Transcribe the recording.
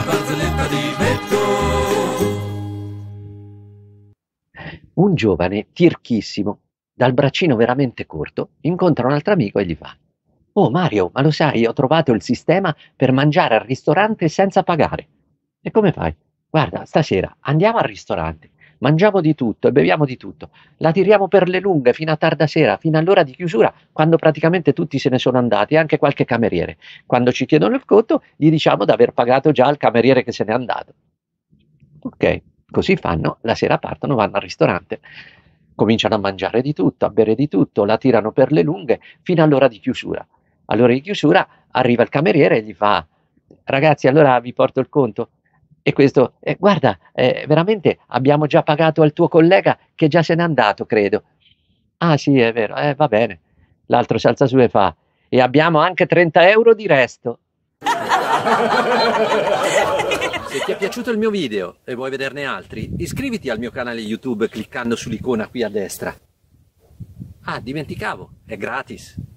la barzelletta di Betto. Un giovane tirchissimo, dal braccino veramente corto, incontra un altro amico e gli fa Oh Mario, ma lo sai, ho trovato il sistema per mangiare al ristorante senza pagare. E come fai? Guarda, stasera andiamo al ristorante mangiamo di tutto e beviamo di tutto, la tiriamo per le lunghe fino a tarda sera, fino all'ora di chiusura, quando praticamente tutti se ne sono andati, anche qualche cameriere. Quando ci chiedono il conto, gli diciamo di aver pagato già al cameriere che se n'è andato. Ok, così fanno, la sera partono, vanno al ristorante cominciano a mangiare di tutto, a bere di tutto, la tirano per le lunghe fino all'ora di chiusura. All'ora di chiusura arriva il cameriere e gli fa: Ragazzi, allora vi porto il conto? E questo, eh, guarda, eh, veramente abbiamo già pagato al tuo collega che già se n'è andato, credo. Ah sì, è vero, eh, va bene. L'altro si alza su e fa, e abbiamo anche 30 euro di resto. Se ti è piaciuto il mio video e vuoi vederne altri, iscriviti al mio canale YouTube cliccando sull'icona qui a destra. Ah, dimenticavo, è gratis.